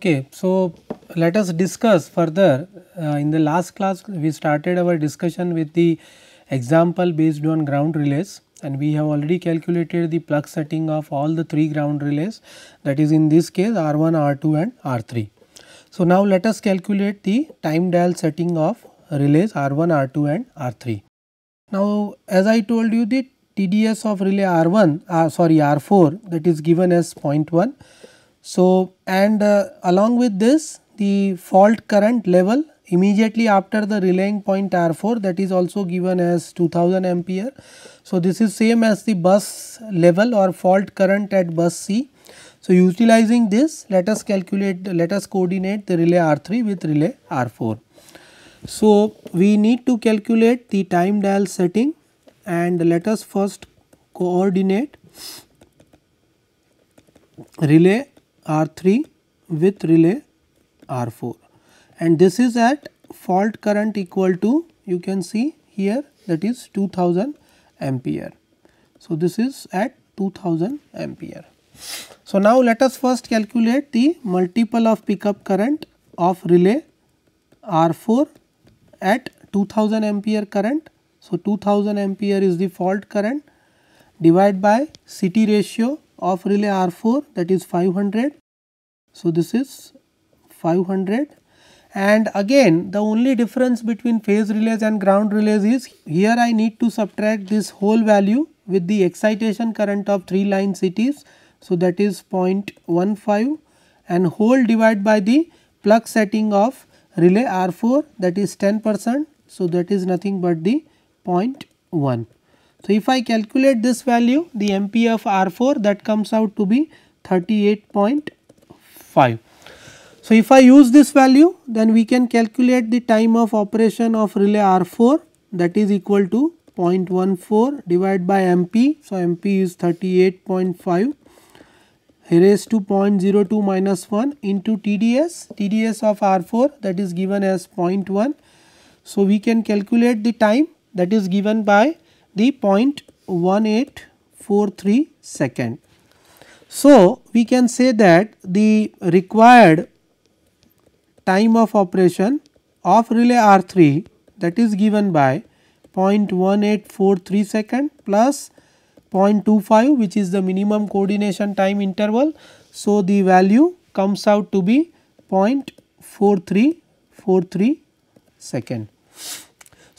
Okay, so let us discuss further. Uh, in the last class, we started our discussion with the example based on ground relays and we have already calculated the plug setting of all the three ground relays that is in this case R1, R2 and R3. So, now let us calculate the time dial setting of relays R1, R2 and R3. Now, as I told you the TDS of relay R1, uh, sorry R4 that is given as 0.1 so, and uh, along with this the fault current level immediately after the relaying point R4 that is also given as 2000 ampere. So, this is same as the bus level or fault current at bus C. So, utilizing this let us calculate let us coordinate the relay R3 with relay R4. So, we need to calculate the time dial setting and let us first coordinate relay R3 with relay R4 and this is at fault current equal to you can see here that is 2000 ampere. So, this is at 2000 ampere. So, now let us first calculate the multiple of pickup current of relay R4 at 2000 ampere current. So, 2000 ampere is the fault current divide by CT ratio of relay R4 that is 500. So, this is 500 and again the only difference between phase relays and ground relays is here I need to subtract this whole value with the excitation current of 3 line cities. So, that is 0.15 and whole divide by the plug setting of relay R4 that is 10 percent. So, that is nothing but the 0.1. So if I calculate this value, the MPa of R4 that comes out to be 38.5. So if I use this value, then we can calculate the time of operation of relay R4 that is equal to 0.14 divided by MP. So MP is 38.5 raised to 0.02 minus 1 into TDS, TDS of R4 that is given as 0.1. So we can calculate the time that is given by 3.1843 second. So, we can say that the required time of operation of relay R3 that is given by 0.1843 second plus 0.25 which is the minimum coordination time interval. So, the value comes out to be 0.4343 second.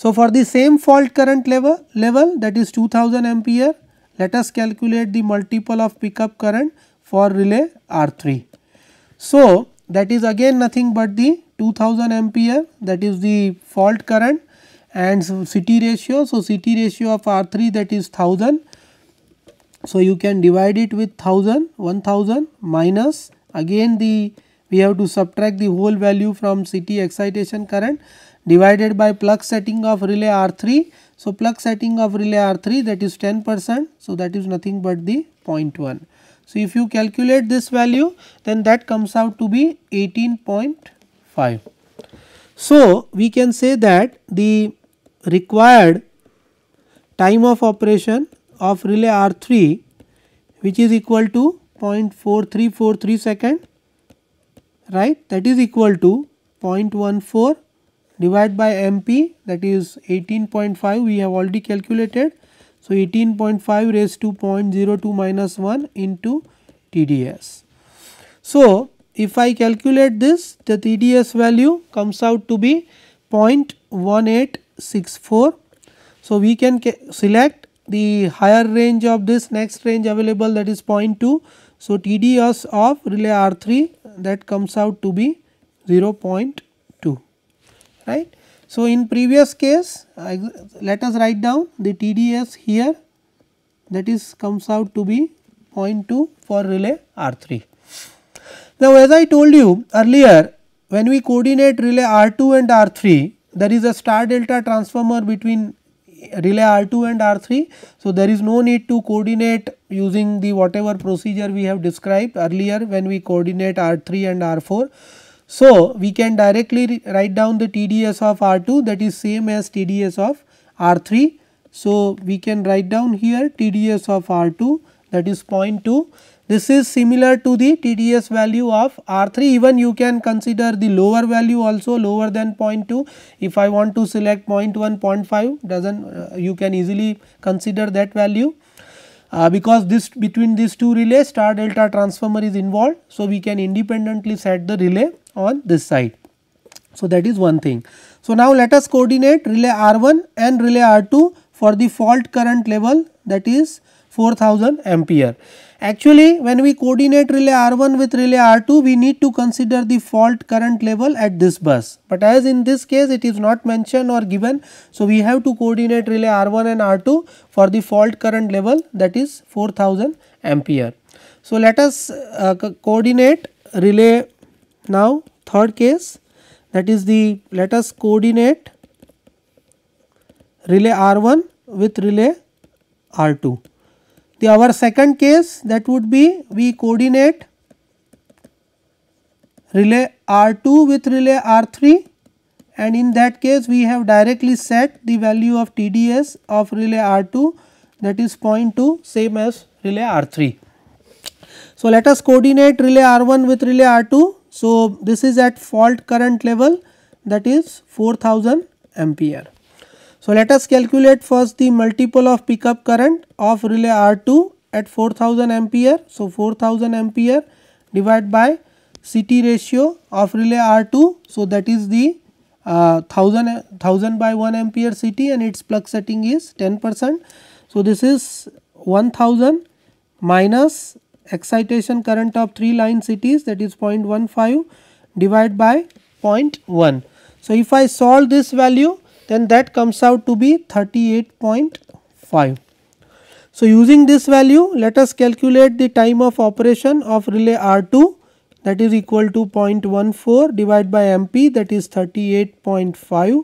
So, for the same fault current level, level that is 2000 ampere, let us calculate the multiple of pickup current for relay R3. So, that is again nothing but the 2000 ampere that is the fault current and CT ratio. So, CT ratio of R3 that is 1000. So, you can divide it with 1000, 1000 minus again the we have to subtract the whole value from CT excitation current divided by plug setting of relay R3. So, plug setting of relay R3 that is 10 percent. So, that is nothing but the 0.1. So, if you calculate this value then that comes out to be 18.5. So, we can say that the required time of operation of relay R3 which is equal to 0.4343 second right that is equal to 0.14 divide by MP that is 18.5 we have already calculated. So 18.5 raised to 0.02 minus 1 into TDS. So if I calculate this the TDS value comes out to be 0.1864. So we can select the higher range of this next range available that is 0.2. So TDS of relay R3 that comes out to be 0.2 right. So, in previous case I, let us write down the TDS here that is comes out to be 0.2 for relay R3. Now, as I told you earlier when we coordinate relay R2 and R3 there is a star delta transformer between relay R2 and R3. So, there is no need to coordinate using the whatever procedure we have described earlier when we coordinate R3 and R4. So, we can directly write down the TDS of R2 that is same as TDS of R3. So, we can write down here TDS of R2 that is 0.2. This is similar to the TDS value of R3 even you can consider the lower value also lower than 0.2. If I want to select 0.1, 0.5 does not uh, you can easily consider that value. Uh, because this between these two relays star delta transformer is involved. So, we can independently set the relay on this side. So, that is one thing. So, now let us coordinate relay R1 and relay R2 for the fault current level that is 4000 ampere. Actually, when we coordinate relay R1 with relay R2, we need to consider the fault current level at this bus. But as in this case, it is not mentioned or given. So, we have to coordinate relay R1 and R2 for the fault current level that is 4000 ampere. So, let us uh, co coordinate relay now third case that is the let us coordinate relay R1 with relay R2. The our second case that would be we coordinate relay R2 with relay R3 and in that case we have directly set the value of TDS of relay R2 that is 0.2 same as relay R3. So, let us coordinate relay R1 with relay R2 so, this is at fault current level that is 4000 ampere. So, let us calculate first the multiple of pickup current of relay R2 at 4000 ampere. So, 4000 ampere divided by CT ratio of relay R2. So, that is the uh, 1000, 1000 by 1 ampere CT and its plug setting is 10 percent. So, this is 1000 minus excitation current of three line cities that is 0.15 divided by 0.1. So, if I solve this value then that comes out to be 38.5. So, using this value let us calculate the time of operation of relay R2 that is equal to 0.14 divided by MP that is 38.5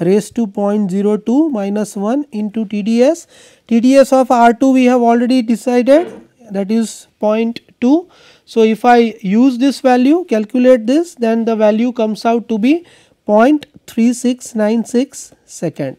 raised to 0.02 minus 1 into TDS. TDS of R2 we have already decided that is 0.2. So, if I use this value calculate this then the value comes out to be 0.3696 second.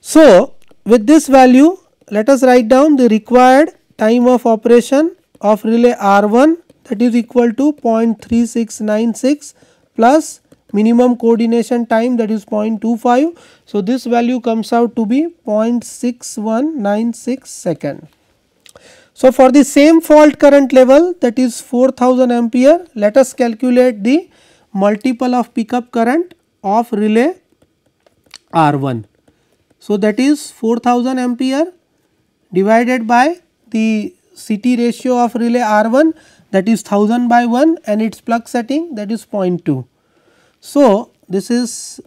So, with this value let us write down the required time of operation of relay R1 that is equal to 0.3696 plus minimum coordination time that is 0.25. So, this value comes out to be 0.6196 second. So, for the same fault current level that is 4000 ampere, let us calculate the multiple of pickup current of relay R1. So, that is 4000 ampere divided by the CT ratio of relay R1 that is 1000 by 1 and its plug setting that is 0.2. So, this is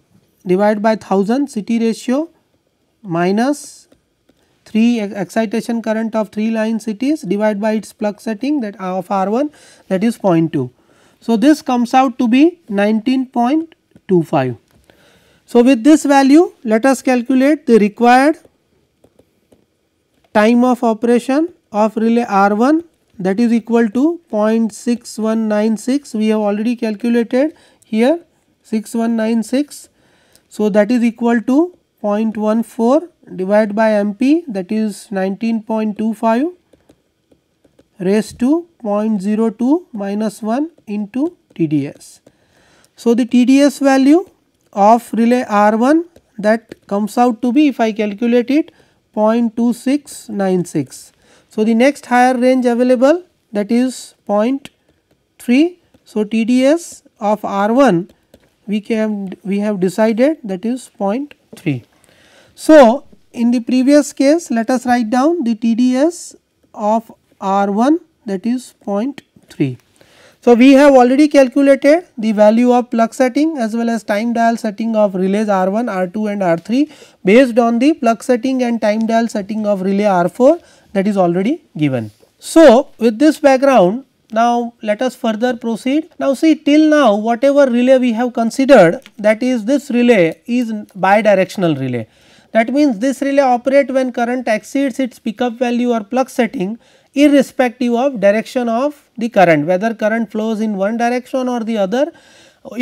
divided by 1000 CT ratio minus 3 excitation current of 3 lines it is divided by its plug setting that uh, of R1 that is 0.2. So, this comes out to be 19.25. So, with this value let us calculate the required time of operation of relay R1 that is equal to 0.6196 we have already calculated here 6196. So, that is equal to 0.14 Divide by MP that is 19.25 raised to 0.02 minus 1 into TDS. So, the TDS value of relay R1 that comes out to be if I calculate it 0.2696. So, the next higher range available that is 0.3. So, TDS of R1 we can we have decided that is 0.3. So, in the previous case let us write down the TDS of R1 that is 0.3. So, we have already calculated the value of plug setting as well as time dial setting of relays R1, R2 and R3 based on the plug setting and time dial setting of relay R4 that is already given. So, with this background now let us further proceed. Now see till now whatever relay we have considered that is this relay is bidirectional relay that means this relay operate when current exceeds its pickup value or plug setting irrespective of direction of the current whether current flows in one direction or the other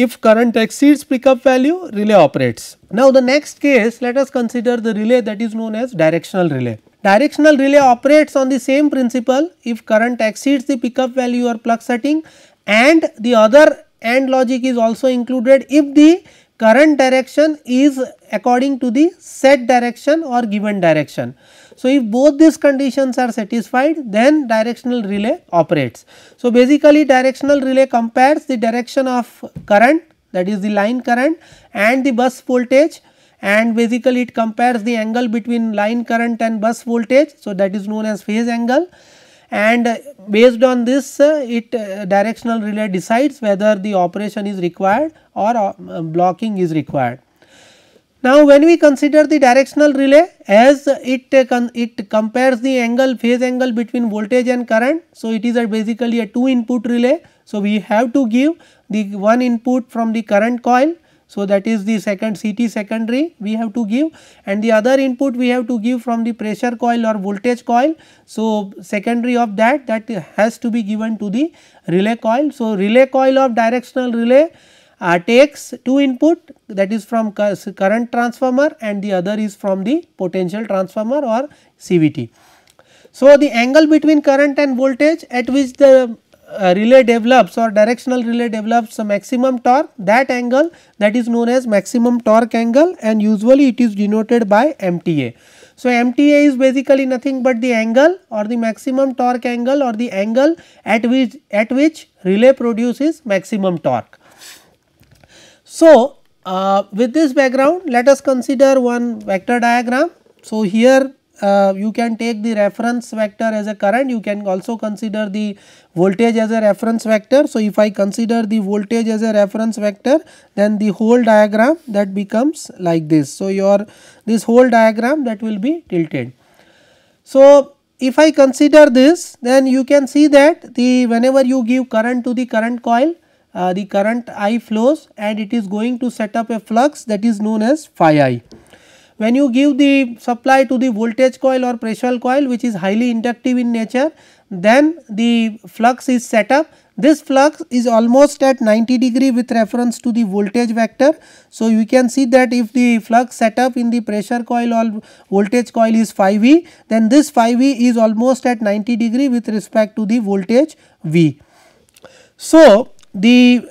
if current exceeds pickup value relay operates. Now the next case let us consider the relay that is known as directional relay. Directional relay operates on the same principle if current exceeds the pickup value or plug setting and the other AND logic is also included if the current direction is according to the set direction or given direction. So, if both these conditions are satisfied then directional relay operates. So, basically directional relay compares the direction of current that is the line current and the bus voltage and basically it compares the angle between line current and bus voltage. So, that is known as phase angle and based on this uh, it uh, directional relay decides whether the operation is required or uh, blocking is required. Now, when we consider the directional relay as it, it compares the angle phase angle between voltage and current. So, it is a basically a two input relay. So, we have to give the one input from the current coil so, that is the second CT secondary we have to give and the other input we have to give from the pressure coil or voltage coil. So, secondary of that that has to be given to the relay coil. So, relay coil of directional relay uh, takes two input that is from current transformer and the other is from the potential transformer or CVT. So, the angle between current and voltage at which the uh, relay develops or directional relay develops a maximum torque that angle that is known as maximum torque angle and usually it is denoted by MTA. So, MTA is basically nothing but the angle or the maximum torque angle or the angle at which at which relay produces maximum torque. So, uh, with this background let us consider one vector diagram. So, here uh, you can take the reference vector as a current you can also consider the voltage as a reference vector. So, if I consider the voltage as a reference vector then the whole diagram that becomes like this. So, your this whole diagram that will be tilted. So, if I consider this then you can see that the whenever you give current to the current coil uh, the current I flows and it is going to set up a flux that is known as phi I. When you give the supply to the voltage coil or pressure coil which is highly inductive in nature, then the flux is set up. This flux is almost at 90 degree with reference to the voltage vector. So, you can see that if the flux set up in the pressure coil or voltage coil is phi v, then this phi v is almost at 90 degree with respect to the voltage v. So, the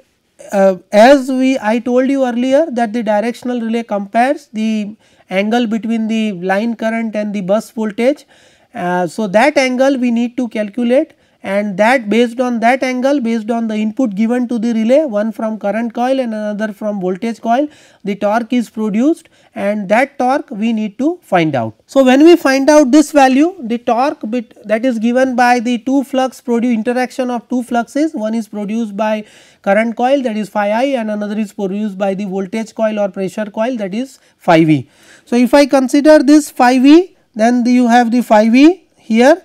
uh, as we I told you earlier that the directional relay compares the angle between the line current and the bus voltage. Uh, so, that angle we need to calculate and that based on that angle based on the input given to the relay one from current coil and another from voltage coil the torque is produced and that torque we need to find out. So, when we find out this value the torque bit that is given by the two flux produce interaction of two fluxes one is produced by current coil that is phi i and another is produced by the voltage coil or pressure coil that is phi v. So, if I consider this phi v then the you have the phi v here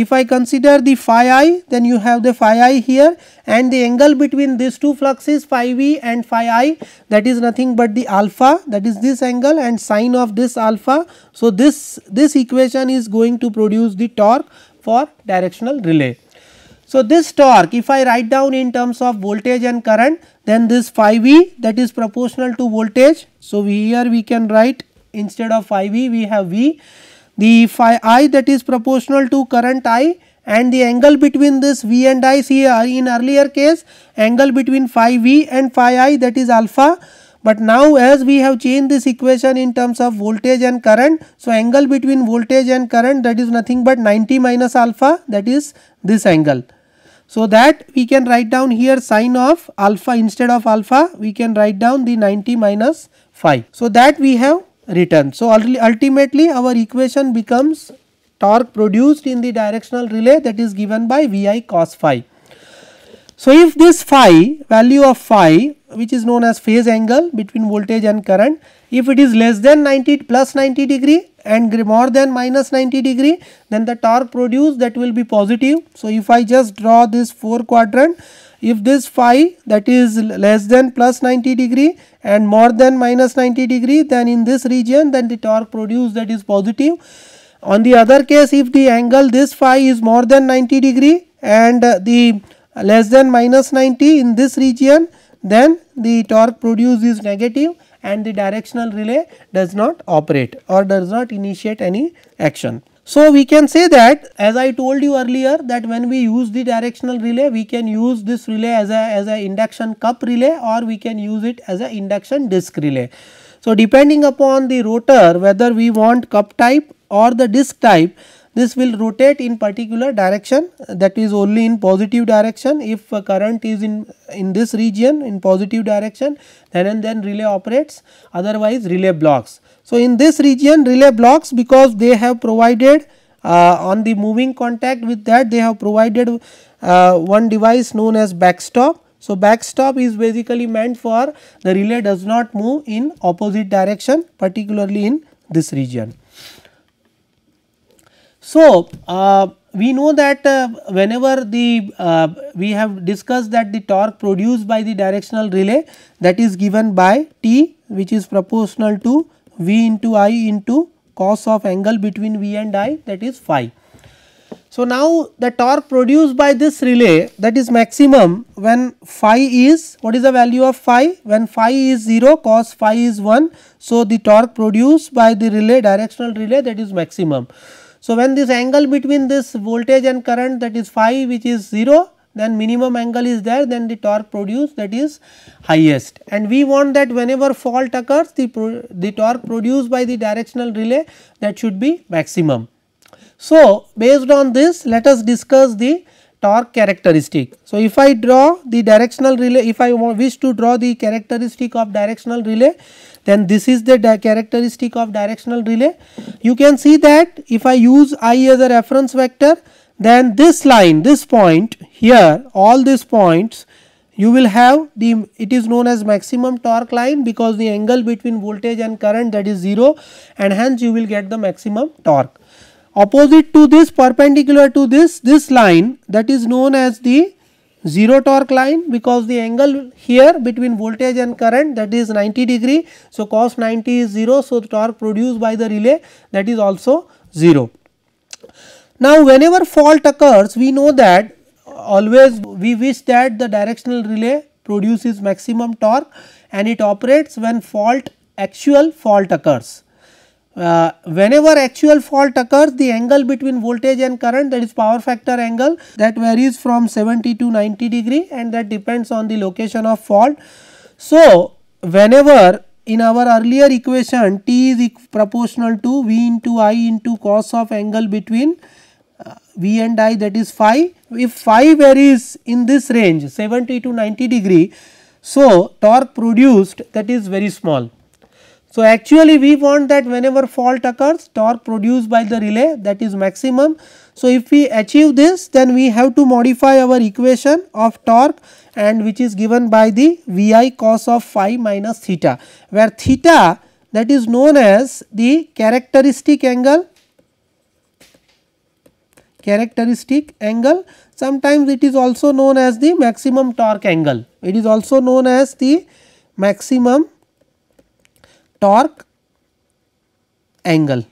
if I consider the phi i, then you have the phi i here and the angle between these two fluxes phi v and phi i that is nothing but the alpha that is this angle and sine of this alpha. So, this, this equation is going to produce the torque for directional relay. So, this torque if I write down in terms of voltage and current then this phi v that is proportional to voltage. So, we here we can write instead of phi v we have v the phi i that is proportional to current i and the angle between this v and i see uh, in earlier case angle between phi v and phi i that is alpha but now as we have changed this equation in terms of voltage and current so angle between voltage and current that is nothing but 90 minus alpha that is this angle so that we can write down here sine of alpha instead of alpha we can write down the 90 minus phi so that we have return. So, ultimately our equation becomes torque produced in the directional relay that is given by Vi cos phi. So, if this phi value of phi which is known as phase angle between voltage and current if it is less than 90 plus 90 degree and more than minus 90 degree then the torque produced that will be positive. So, if I just draw this 4 quadrant if this phi that is less than plus 90 degree and more than minus 90 degree then in this region then the torque produced that is positive. On the other case if the angle this phi is more than 90 degree and uh, the less than minus 90 in this region then the torque produced is negative and the directional relay does not operate or does not initiate any action. So, we can say that as I told you earlier that when we use the directional relay, we can use this relay as a, as a induction cup relay or we can use it as an induction disc relay. So, depending upon the rotor whether we want cup type or the disc type, this will rotate in particular direction that is only in positive direction if current is in in this region in positive direction then and then relay operates otherwise relay blocks so, in this region relay blocks because they have provided uh, on the moving contact with that they have provided uh, one device known as backstop. So, backstop is basically meant for the relay does not move in opposite direction particularly in this region. So, uh, we know that uh, whenever the uh, we have discussed that the torque produced by the directional relay that is given by T which is proportional to V into I into cos of angle between V and I that is phi. So, now the torque produced by this relay that is maximum when phi is what is the value of phi when phi is 0 cos phi is 1. So, the torque produced by the relay directional relay that is maximum. So, when this angle between this voltage and current that is phi which is 0 then minimum angle is there then the torque produced that is highest and we want that whenever fault occurs the, the torque produced by the directional relay that should be maximum. So, based on this let us discuss the torque characteristic. So, if I draw the directional relay if I wish to draw the characteristic of directional relay then this is the characteristic of directional relay. You can see that if I use i as a reference vector then this line this point here all these points you will have the it is known as maximum torque line because the angle between voltage and current that is 0 and hence you will get the maximum torque. Opposite to this perpendicular to this this line that is known as the 0 torque line because the angle here between voltage and current that is 90 degree. So, cos 90 is 0. So, torque produced by the relay that is also 0. Now, whenever fault occurs, we know that always we wish that the directional relay produces maximum torque and it operates when fault actual fault occurs. Uh, whenever actual fault occurs the angle between voltage and current that is power factor angle that varies from 70 to 90 degree and that depends on the location of fault. So, whenever in our earlier equation t is proportional to V into I into cos of angle between V and I that is phi. If phi varies in this range 70 to 90 degree, so torque produced that is very small. So, actually we want that whenever fault occurs torque produced by the relay that is maximum. So, if we achieve this then we have to modify our equation of torque and which is given by the Vi cos of phi minus theta where theta that is known as the characteristic angle characteristic angle sometimes it is also known as the maximum torque angle it is also known as the maximum torque angle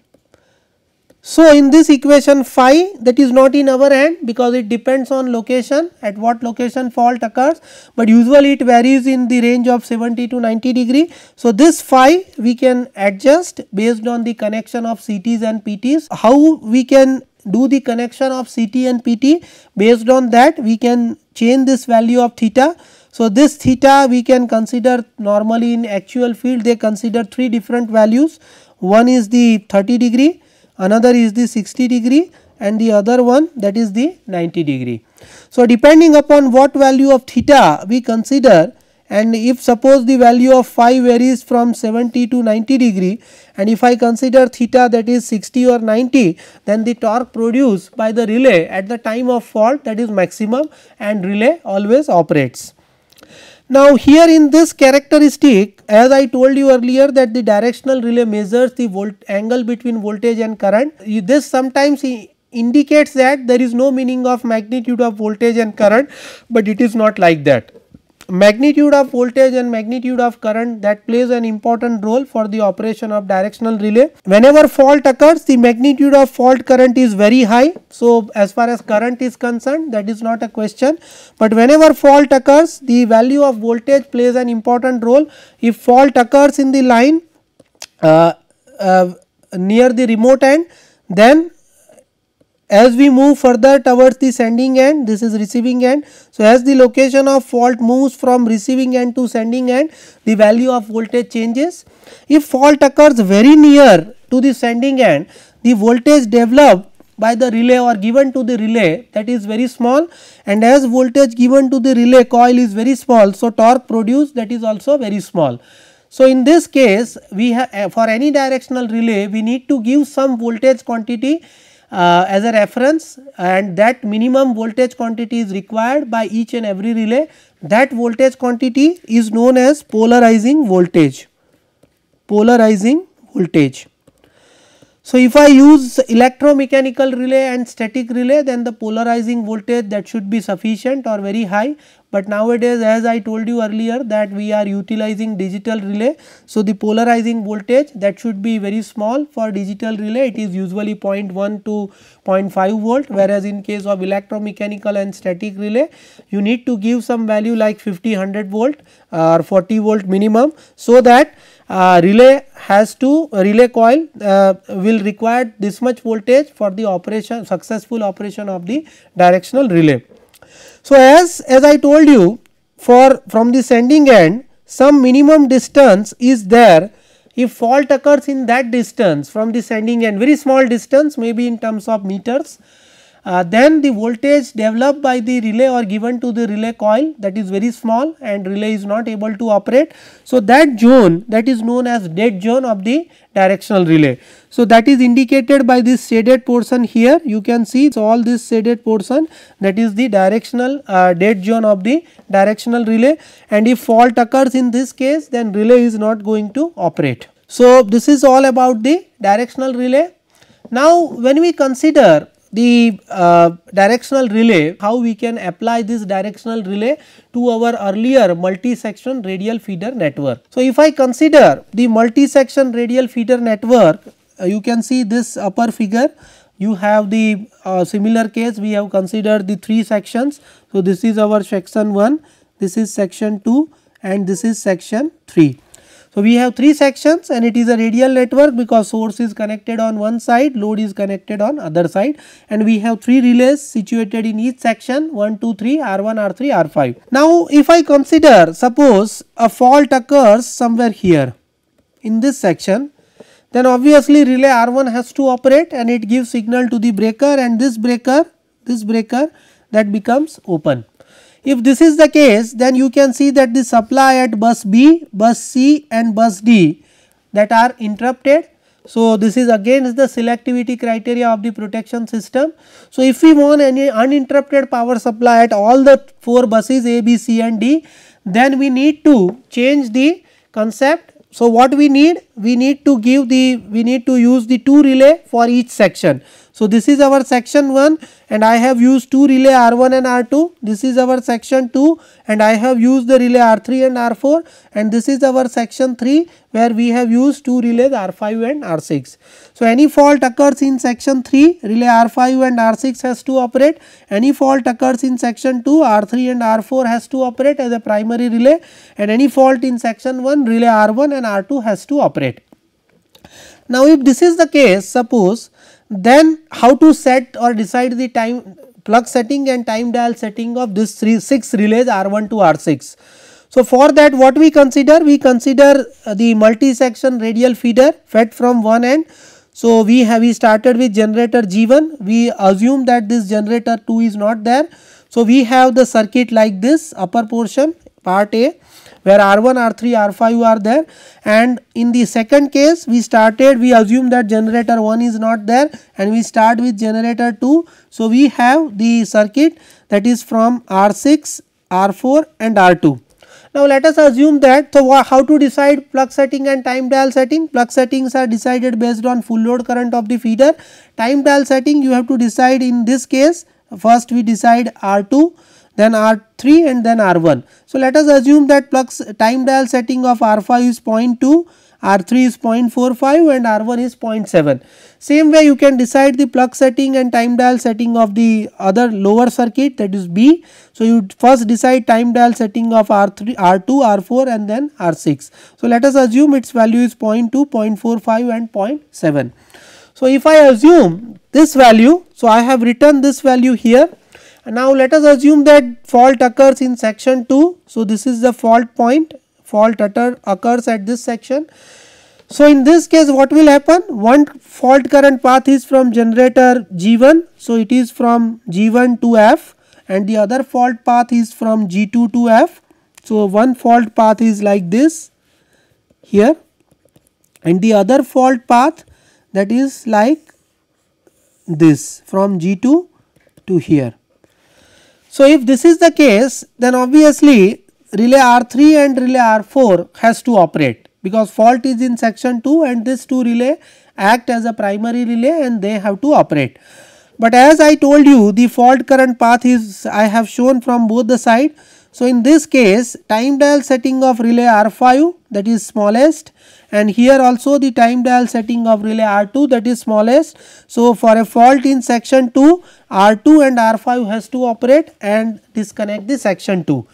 so in this equation phi that is not in our hand because it depends on location at what location fault occurs but usually it varies in the range of 70 to 90 degree. So this phi we can adjust based on the connection of CTs and PTs how we can do the connection of CT and PT. Based on that, we can change this value of theta. So, this theta we can consider normally in actual field, they consider three different values. One is the 30 degree, another is the 60 degree and the other one that is the 90 degree. So, depending upon what value of theta we consider, and if suppose the value of phi varies from 70 to 90 degree and if I consider theta that is 60 or 90 then the torque produced by the relay at the time of fault that is maximum and relay always operates. Now here in this characteristic as I told you earlier that the directional relay measures the volt angle between voltage and current this sometimes indicates that there is no meaning of magnitude of voltage and current but it is not like that magnitude of voltage and magnitude of current that plays an important role for the operation of directional relay. Whenever fault occurs the magnitude of fault current is very high. So, as far as current is concerned that is not a question, but whenever fault occurs the value of voltage plays an important role. If fault occurs in the line uh, uh, near the remote end then as we move further towards the sending end, this is receiving end. So, as the location of fault moves from receiving end to sending end, the value of voltage changes. If fault occurs very near to the sending end, the voltage developed by the relay or given to the relay that is very small and as voltage given to the relay coil is very small, so torque produced that is also very small. So, in this case we have eh, for any directional relay we need to give some voltage quantity uh, as a reference and that minimum voltage quantity is required by each and every relay that voltage quantity is known as polarizing voltage polarizing voltage so, if I use electromechanical relay and static relay then the polarizing voltage that should be sufficient or very high but nowadays as I told you earlier that we are utilizing digital relay. So, the polarizing voltage that should be very small for digital relay it is usually 0.1 to 0.5 volt whereas in case of electromechanical and static relay you need to give some value like 50 100 volt uh, or 40 volt minimum so that uh, relay has to uh, relay coil uh, will require this much voltage for the operation successful operation of the directional relay. So, as, as I told you for from the sending end some minimum distance is there if fault occurs in that distance from the sending end very small distance maybe in terms of meters uh, then the voltage developed by the relay or given to the relay coil that is very small and relay is not able to operate. So, that zone that is known as dead zone of the directional relay. So, that is indicated by this shaded portion here you can see so all this shaded portion that is the directional uh, dead zone of the directional relay and if fault occurs in this case then relay is not going to operate. So, this is all about the directional relay. Now, when we consider the uh, directional relay, how we can apply this directional relay to our earlier multi-section radial feeder network. So, if I consider the multi-section radial feeder network, uh, you can see this upper figure, you have the uh, similar case we have considered the three sections. So, this is our section 1, this is section 2 and this is section 3. So, we have three sections and it is a radial network because source is connected on one side, load is connected on other side and we have three relays situated in each section 1, 2, 3, R1, R3, R5. Now, if I consider suppose a fault occurs somewhere here in this section then obviously relay R1 has to operate and it gives signal to the breaker and this breaker, this breaker that becomes open. If this is the case, then you can see that the supply at bus B, bus C and bus D that are interrupted. So, this is again the selectivity criteria of the protection system. So, if we want any uninterrupted power supply at all the 4 buses A, B, C and D, then we need to change the concept. So, what we need? We need to give the, we need to use the 2 relay for each section. So this is our section 1 and I have used two relay R1 and R2. This is our section 2 and I have used the relay R3 and R4 and this is our section 3 where we have used two relays R5 and R6. So any fault occurs in section 3 relay R5 and R6 has to operate. Any fault occurs in section 2 R3 and R4 has to operate as a primary relay and any fault in section 1 relay R1 and R2 has to operate. Now if this is the case suppose then how to set or decide the time plug setting and time dial setting of this three, 6 relays R1 to R6. So, for that what we consider? We consider uh, the multi-section radial feeder fed from one end. So, we have we started with generator G1. We assume that this generator 2 is not there. So, we have the circuit like this upper portion part A where R1, R3, R5 are there and in the second case we started we assume that generator 1 is not there and we start with generator 2. So, we have the circuit that is from R6, R4 and R2. Now let us assume that so how to decide plug setting and time dial setting plug settings are decided based on full load current of the feeder time dial setting you have to decide in this case first we decide R2 then R3 and then R1. So let us assume that flux time dial setting of R5 is 0.2, R3 is 0.45 and R1 is 0.7. Same way you can decide the plug setting and time dial setting of the other lower circuit that is B. So you first decide time dial setting of R3, R2, R4 and then R6. So let us assume its value is 0.2, 0.45 and 0.7. So if I assume this value, so I have written this value here now, let us assume that fault occurs in section 2. So, this is the fault point fault occurs at this section. So, in this case what will happen? One fault current path is from generator G1. So, it is from G1 to F and the other fault path is from G2 to F. So, one fault path is like this here and the other fault path that is like this from G2 to here. So, if this is the case then obviously relay R3 and relay R4 has to operate because fault is in section 2 and this two relay act as a primary relay and they have to operate. But as I told you the fault current path is I have shown from both the side. So, in this case time dial setting of relay R5 that is smallest and here also the time dial setting of relay R2 that is smallest. So for a fault in section 2 R2 and R5 has to operate and disconnect the section 2.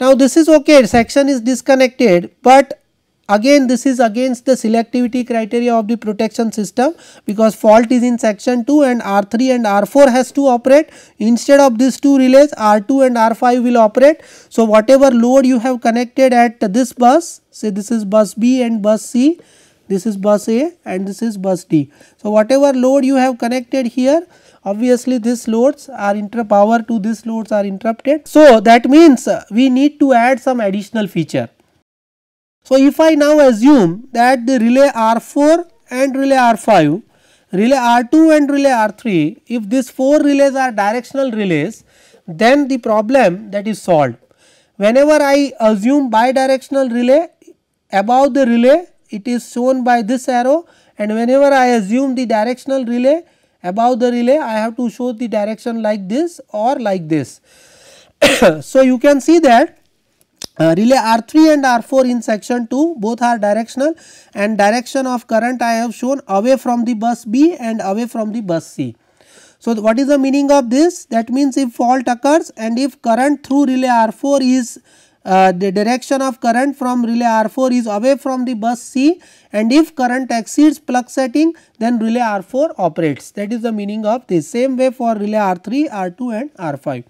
Now this is okay section is disconnected but Again, this is against the selectivity criteria of the protection system because fault is in section 2 and R3 and R4 has to operate. Instead of these two relays, R2 and R5 will operate. So, whatever load you have connected at this bus, say this is bus B and bus C, this is bus A and this is bus D. So, whatever load you have connected here, obviously these loads are inter power to these loads are interrupted. So, that means we need to add some additional feature. So if I now assume that the relay R4 and relay R5, relay R2 and relay R3, if these four relays are directional relays, then the problem that is solved. Whenever I assume bidirectional relay above the relay, it is shown by this arrow and whenever I assume the directional relay above the relay, I have to show the direction like this or like this. so you can see that uh, relay R3 and R4 in section 2 both are directional and direction of current I have shown away from the bus B and away from the bus C. So, what is the meaning of this? That means if fault occurs and if current through relay R4 is uh, the direction of current from relay R4 is away from the bus C and if current exceeds plug setting then relay R4 operates. That is the meaning of this. Same way for relay R3, R2 and R5.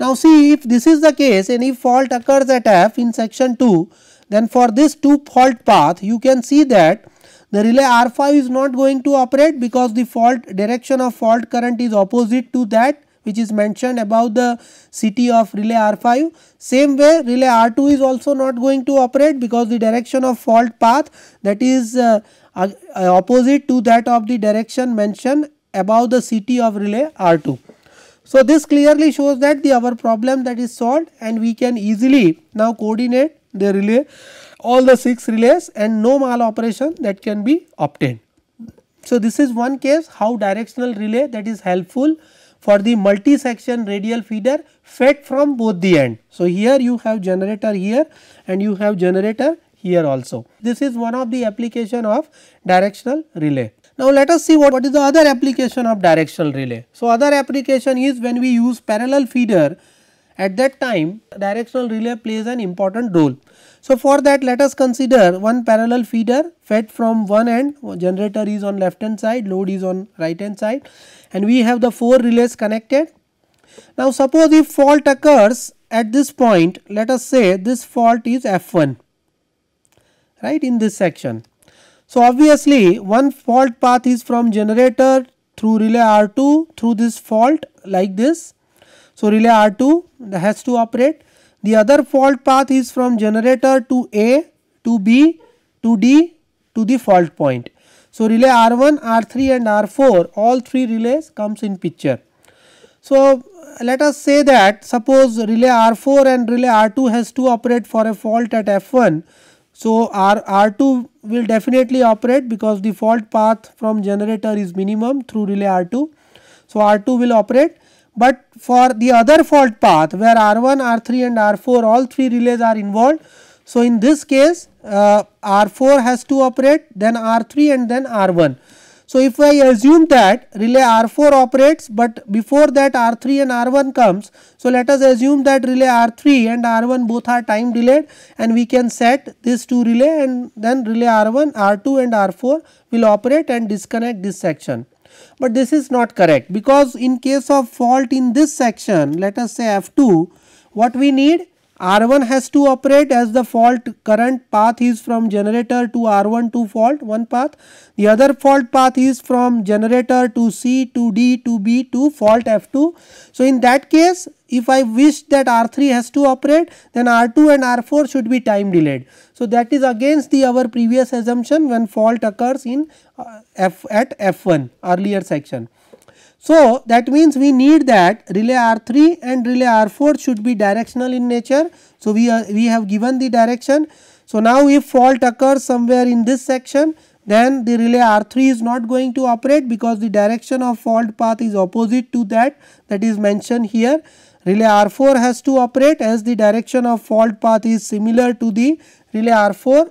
Now, see if this is the case and if fault occurs at f in section 2, then for this 2 fault path you can see that the relay R5 is not going to operate because the fault direction of fault current is opposite to that which is mentioned about the city of relay R5. Same way relay R2 is also not going to operate because the direction of fault path that is uh, uh, opposite to that of the direction mentioned above the city of relay R2. So, this clearly shows that the our problem that is solved and we can easily now coordinate the relay all the 6 relays and no mal operation that can be obtained. So, this is one case how directional relay that is helpful for the multi-section radial feeder fed from both the end. So, here you have generator here and you have generator here also. This is one of the application of directional relay. Now, let us see what, what is the other application of directional relay. So, other application is when we use parallel feeder at that time directional relay plays an important role. So, for that let us consider one parallel feeder fed from one end generator is on left hand side load is on right hand side and we have the four relays connected. Now, suppose if fault occurs at this point let us say this fault is F1 right in this section so obviously one fault path is from generator through relay R2 through this fault like this. So relay R2 has to operate. The other fault path is from generator to A to B to D to the fault point. So relay R1, R3 and R4 all three relays comes in picture. So let us say that suppose relay R4 and relay R2 has to operate for a fault at F1. So R, R2 will definitely operate because the fault path from generator is minimum through relay R2. So, R2 will operate but for the other fault path where R1, R3 and R4 all three relays are involved. So, in this case uh, R4 has to operate then R3 and then R1. So, if I assume that relay R4 operates, but before that R3 and R1 comes. So, let us assume that relay R3 and R1 both are time delayed and we can set these two relay and then relay R1, R2 and R4 will operate and disconnect this section. But this is not correct because in case of fault in this section, let us say F2, what we need? R1 has to operate as the fault current path is from generator to R1 to fault one path. The other fault path is from generator to C to D to B to fault F2. So in that case if I wish that R3 has to operate then R2 and R4 should be time delayed. So that is against the our previous assumption when fault occurs in uh, F at F1 earlier section. So, that means we need that relay R3 and relay R4 should be directional in nature. So, we, are, we have given the direction. So, now if fault occurs somewhere in this section then the relay R3 is not going to operate because the direction of fault path is opposite to that that is mentioned here. Relay R4 has to operate as the direction of fault path is similar to the relay R4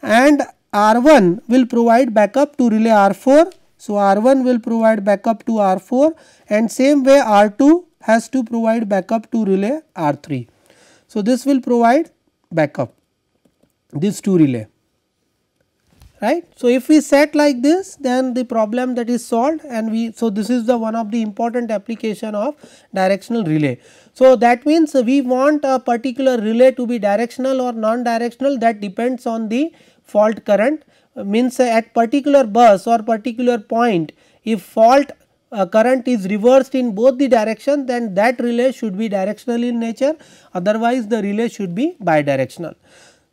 and R1 will provide backup to relay R4 so, R1 will provide backup to R4 and same way R2 has to provide backup to relay R3. So, this will provide backup these two relay right. So, if we set like this then the problem that is solved and we so this is the one of the important application of directional relay. So, that means we want a particular relay to be directional or non-directional that depends on the fault current means at particular bus or particular point if fault uh, current is reversed in both the direction then that relay should be directional in nature otherwise the relay should be bidirectional.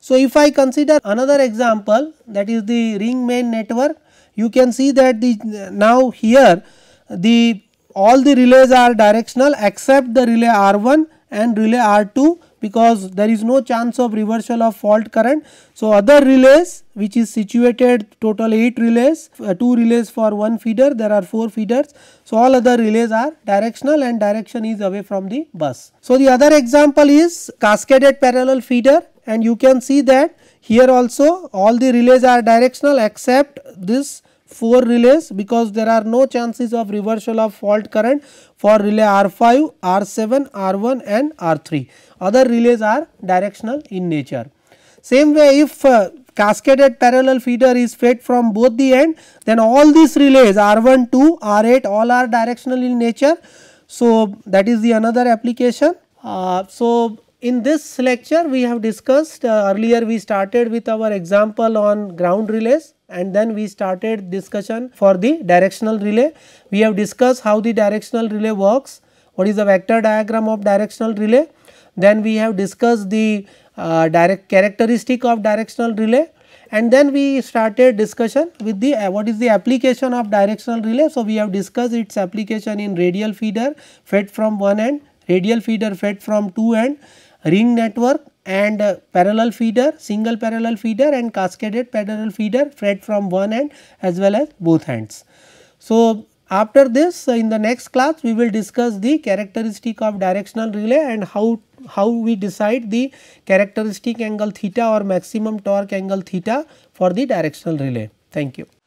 So, if I consider another example that is the ring main network you can see that the now here the all the relays are directional except the relay R1 and relay R2 because there is no chance of reversal of fault current. So, other relays which is situated total 8 relays, uh, 2 relays for 1 feeder, there are 4 feeders. So, all other relays are directional and direction is away from the bus. So, the other example is cascaded parallel feeder and you can see that here also all the relays are directional except this 4 relays because there are no chances of reversal of fault current for relay R5, R7, R1 and R3. Other relays are directional in nature. Same way if uh, cascaded parallel feeder is fed from both the end then all these relays R1, 2, R8 all are directional in nature. So, that is the another application. Uh, so, in this lecture we have discussed uh, earlier we started with our example on ground relays and then we started discussion for the directional relay. We have discussed how the directional relay works, what is the vector diagram of directional relay. Then we have discussed the uh, direct characteristic of directional relay and then we started discussion with the uh, what is the application of directional relay. So, we have discussed its application in radial feeder fed from one end, radial feeder fed from two end ring network and uh, parallel feeder, single parallel feeder and cascaded parallel feeder fed from one end as well as both ends. So, after this uh, in the next class we will discuss the characteristic of directional relay and how, how we decide the characteristic angle theta or maximum torque angle theta for the directional relay. Thank you.